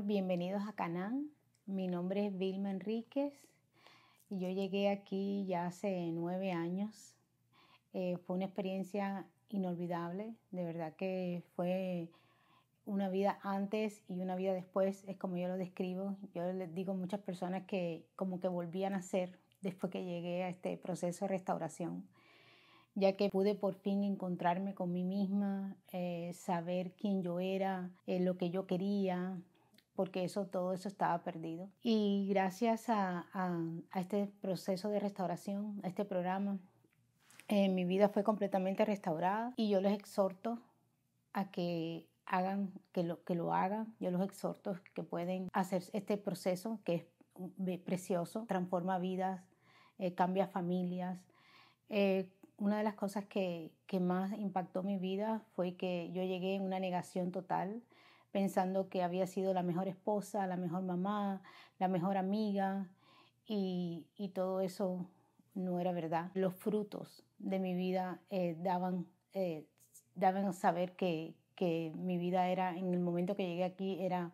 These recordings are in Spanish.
bienvenidos a Canán. Mi nombre es Vilma Enríquez y yo llegué aquí ya hace nueve años. Eh, fue una experiencia inolvidable, de verdad que fue una vida antes y una vida después, es como yo lo describo. Yo les digo a muchas personas que como que volvían a ser después que llegué a este proceso de restauración, ya que pude por fin encontrarme con mí misma, eh, saber quién yo era, eh, lo que yo quería, porque eso, todo eso estaba perdido. Y gracias a, este proceso de restauración, a este programa, eh, mi vida fue completamente restaurada y yo les exhorto a que hagan, que lo, que lo hagan, yo los exhorto que pueden hacer este proceso que es precioso, transforma vidas, eh, cambia familias. Eh, una de las cosas que, que más impactó mi vida fue que yo llegué en una negación total, pensando que había sido la mejor esposa, la mejor mamá, la mejor amiga y, todo eso no era verdad. Los frutos de mi vida eh, daban, eh, daban saber que, mi vida era, en el momento que llegué aquí, era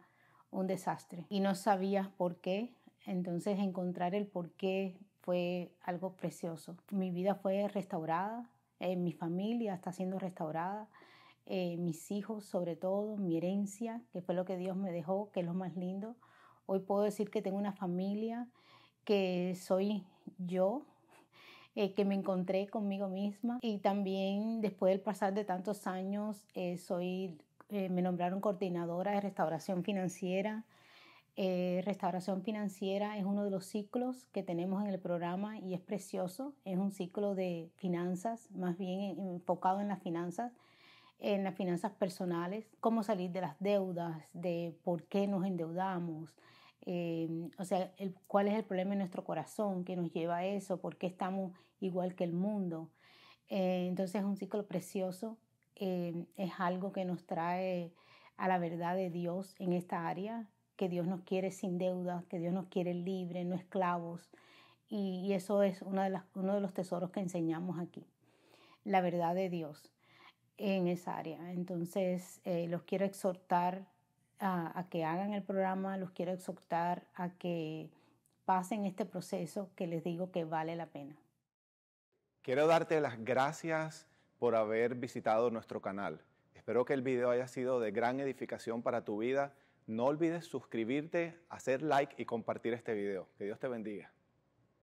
un desastre y no sabía por qué. Entonces encontrar el por qué fue algo precioso. Mi vida fue restaurada, eh, mi familia está siendo restaurada, eh, mis hijos sobre todo, mi herencia, que fue lo que Dios me dejó, que es lo más lindo. Hoy puedo decir que tengo una familia, que soy yo, eh, que me encontré conmigo misma y también después del pasar de tantos años eh, soy, me nombraron coordinadora de restauración financiera. restauración financiera es uno de los ciclos que tenemos en el programa y es precioso. Es un ciclo de finanzas, más bien enfocado en las finanzas en las finanzas personales, cómo salir de las deudas, de por qué nos endeudamos, em, o sea, cuál es el problema en nuestro corazón que nos lleva a eso, por qué estamos igual que el mundo. Eh, entonces es un ciclo precioso, em, es algo que nos trae a la verdad de Dios en esta área, que Dios nos quiere sin deuda, que Dios nos quiere libre, no esclavos. Y, eso es una de las, uno de los tesoros que enseñamos aquí, la verdad de Dios en esa área. Entonces, eh, los quiero exhortar a, que hagan el programa, los quiero exhortar a que pasen este proceso que les digo que vale la pena. Quiero darte las gracias por haber visitado nuestro canal. Espero que el video haya sido de gran edificación para tu vida. No olvides suscribirte, hacer like y compartir este video. Que Dios te bendiga.